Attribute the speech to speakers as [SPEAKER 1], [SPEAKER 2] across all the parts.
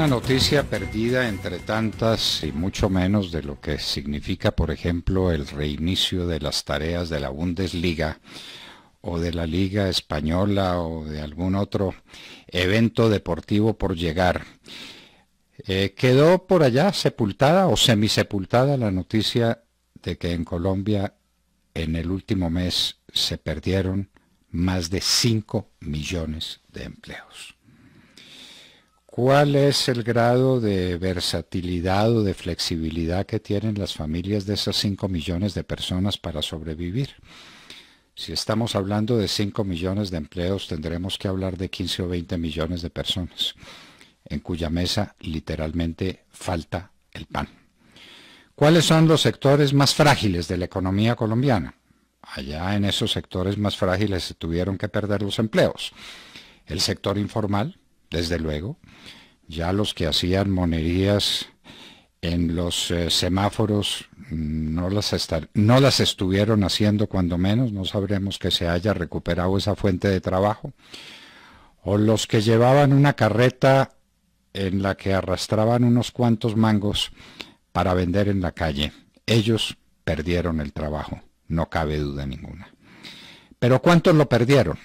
[SPEAKER 1] una noticia perdida entre tantas y mucho menos de lo que significa, por ejemplo, el reinicio de las tareas de la Bundesliga o de la Liga Española o de algún otro evento deportivo por llegar. Eh, quedó por allá sepultada o semisepultada la noticia de que en Colombia en el último mes se perdieron más de 5 millones de empleos. ¿Cuál es el grado de versatilidad o de flexibilidad que tienen las familias de esas 5 millones de personas para sobrevivir? Si estamos hablando de 5 millones de empleos, tendremos que hablar de 15 o 20 millones de personas, en cuya mesa literalmente falta el pan. ¿Cuáles son los sectores más frágiles de la economía colombiana? Allá en esos sectores más frágiles se tuvieron que perder los empleos. El sector informal, desde luego. Ya los que hacían monerías en los eh, semáforos mm, no las, no las estuvieron haciendo cuando menos, no sabremos que se haya recuperado esa fuente de trabajo. O los que llevaban una carreta en la que arrastraban unos cuantos mangos para vender en la calle. Ellos perdieron el trabajo, no cabe duda ninguna. Pero ¿cuántos lo perdieron?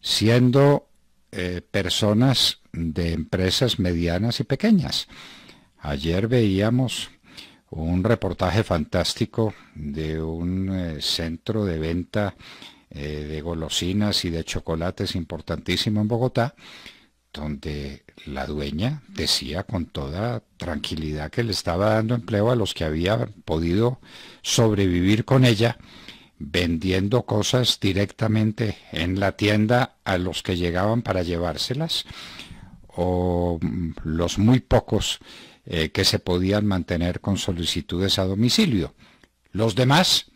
[SPEAKER 1] Siendo eh, personas de empresas medianas y pequeñas. Ayer veíamos un reportaje fantástico de un eh, centro de venta eh, de golosinas y de chocolates importantísimo en Bogotá, donde la dueña decía con toda tranquilidad que le estaba dando empleo a los que había podido sobrevivir con ella vendiendo cosas directamente en la tienda a los que llegaban para llevárselas o mm, los muy pocos eh, que se podían mantener con solicitudes a domicilio. Los demás,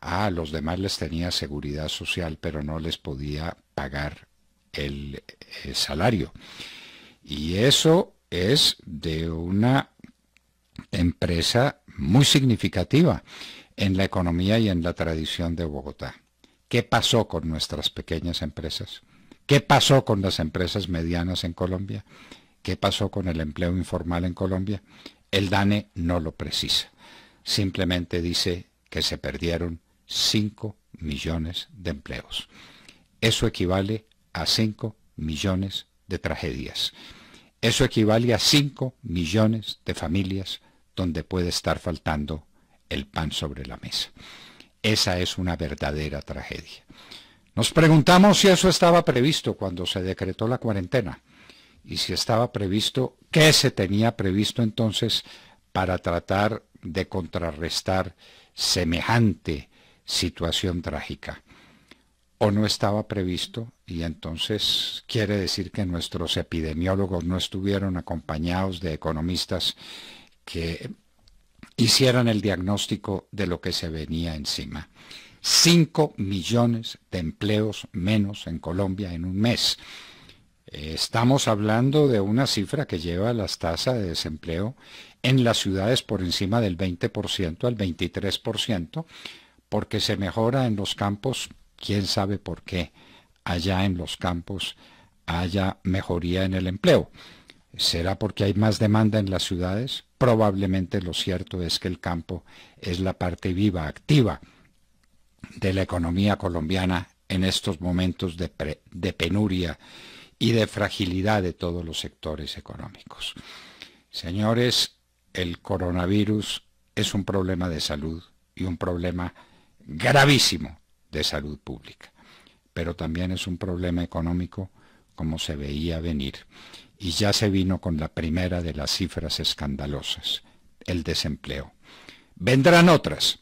[SPEAKER 1] ah, los demás les tenía seguridad social, pero no les podía pagar el eh, salario. Y eso es de una empresa muy significativa en la economía y en la tradición de Bogotá. ¿Qué pasó con nuestras pequeñas empresas? ¿Qué pasó con las empresas medianas en Colombia? ¿Qué pasó con el empleo informal en Colombia? El DANE no lo precisa. Simplemente dice que se perdieron 5 millones de empleos. Eso equivale a 5 millones de tragedias. Eso equivale a 5 millones de familias donde puede estar faltando el pan sobre la mesa. Esa es una verdadera tragedia. Nos preguntamos si eso estaba previsto cuando se decretó la cuarentena y si estaba previsto, qué se tenía previsto entonces para tratar de contrarrestar semejante situación trágica. O no estaba previsto y entonces quiere decir que nuestros epidemiólogos no estuvieron acompañados de economistas que hicieran el diagnóstico de lo que se venía encima. 5 millones de empleos menos en Colombia en un mes. Eh, estamos hablando de una cifra que lleva las tasas de desempleo en las ciudades por encima del 20% al 23%, porque se mejora en los campos, quién sabe por qué, allá en los campos haya mejoría en el empleo. ¿Será porque hay más demanda en las ciudades? probablemente lo cierto es que el campo es la parte viva, activa de la economía colombiana en estos momentos de, penuria y de fragilidad de todos los sectores económicos. Señores, el coronavirus es un problema de salud y un problema gravísimo de salud pública, pero también es un problema económico como se veía venir, y ya se vino con la primera de las cifras escandalosas, el desempleo. Vendrán otras.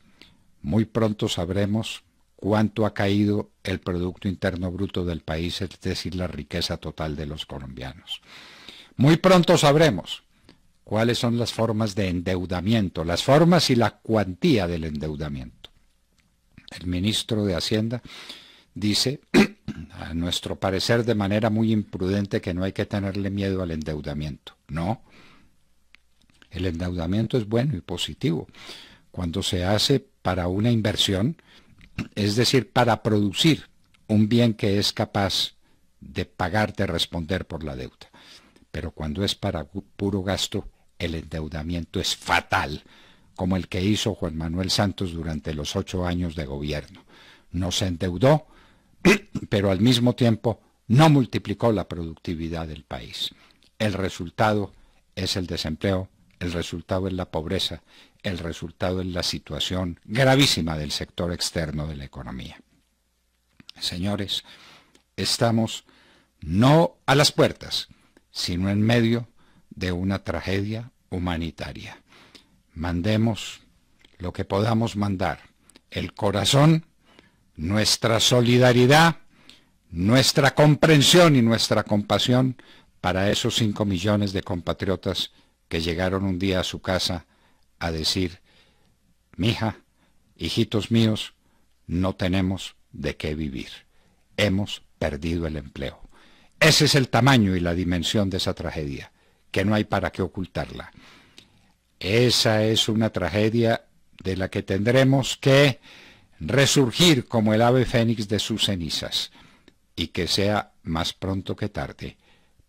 [SPEAKER 1] Muy pronto sabremos cuánto ha caído el Producto Interno Bruto del país, es decir, la riqueza total de los colombianos. Muy pronto sabremos cuáles son las formas de endeudamiento, las formas y la cuantía del endeudamiento. El ministro de Hacienda dice a nuestro parecer de manera muy imprudente que no hay que tenerle miedo al endeudamiento. No. El endeudamiento es bueno y positivo cuando se hace para una inversión, es decir, para producir un bien que es capaz de pagar, de responder por la deuda. Pero cuando es para puro gasto, el endeudamiento es fatal, como el que hizo Juan Manuel Santos durante los ocho años de gobierno. No se endeudó, pero al mismo tiempo no multiplicó la productividad del país. El resultado es el desempleo, el resultado es la pobreza, el resultado es la situación gravísima del sector externo de la economía. Señores, estamos no a las puertas, sino en medio de una tragedia humanitaria. Mandemos lo que podamos mandar, el corazón nuestra solidaridad, nuestra comprensión y nuestra compasión para esos cinco millones de compatriotas que llegaron un día a su casa a decir, mija, hijitos míos, no tenemos de qué vivir. Hemos perdido el empleo. Ese es el tamaño y la dimensión de esa tragedia, que no hay para qué ocultarla. Esa es una tragedia de la que tendremos que resurgir como el ave fénix de sus cenizas, y que sea más pronto que tarde,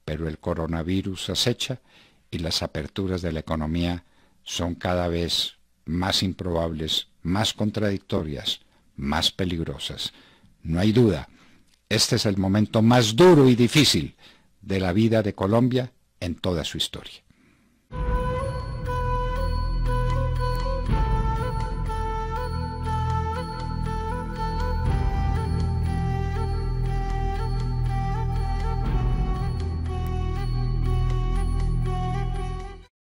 [SPEAKER 1] pero el coronavirus acecha y las aperturas de la economía son cada vez más improbables, más contradictorias, más peligrosas. No hay duda, este es el momento más duro y difícil de la vida de Colombia en toda su historia.